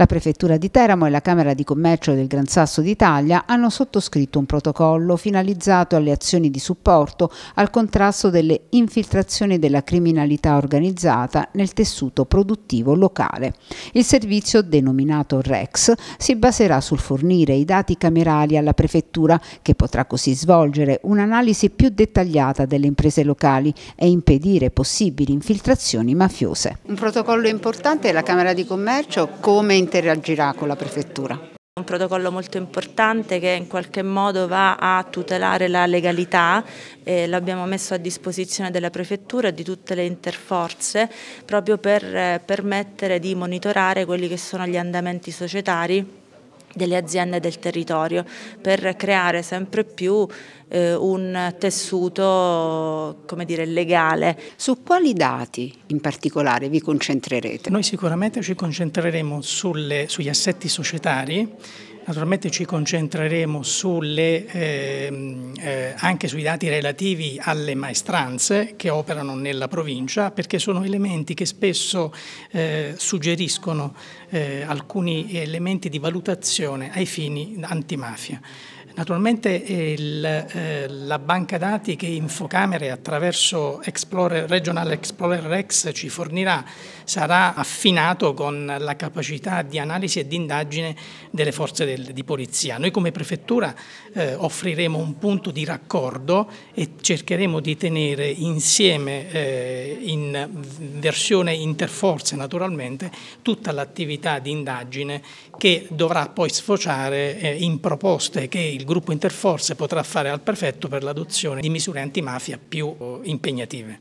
La Prefettura di Teramo e la Camera di Commercio del Gran Sasso d'Italia hanno sottoscritto un protocollo finalizzato alle azioni di supporto al contrasto delle infiltrazioni della criminalità organizzata nel tessuto produttivo locale. Il servizio, denominato REX, si baserà sul fornire i dati camerali alla Prefettura che potrà così svolgere un'analisi più dettagliata delle imprese locali e impedire possibili infiltrazioni mafiose. Un protocollo importante è la Camera di Commercio come interagirà con la prefettura. Un protocollo molto importante che in qualche modo va a tutelare la legalità, eh, l'abbiamo messo a disposizione della Prefettura e di tutte le interforze proprio per eh, permettere di monitorare quelli che sono gli andamenti societari delle aziende del territorio per creare sempre più eh, un tessuto dire, legale. Su quali dati in particolare vi concentrerete? Noi sicuramente ci concentreremo sulle, sugli assetti societari Naturalmente ci concentreremo sulle, eh, eh, anche sui dati relativi alle maestranze che operano nella provincia perché sono elementi che spesso eh, suggeriscono eh, alcuni elementi di valutazione ai fini antimafia. Naturalmente eh, il, eh, la banca dati che Infocamere attraverso Explorer, Regional Explorer Rex ci fornirà sarà affinato con la capacità di analisi e di indagine delle forze del, di polizia. Noi come prefettura eh, offriremo un punto di raccordo e cercheremo di tenere insieme eh, in versione interforze naturalmente tutta l'attività di indagine che dovrà poi sfociare eh, in proposte che il gruppo interforze potrà fare al prefetto per l'adozione di misure antimafia più eh, impegnative.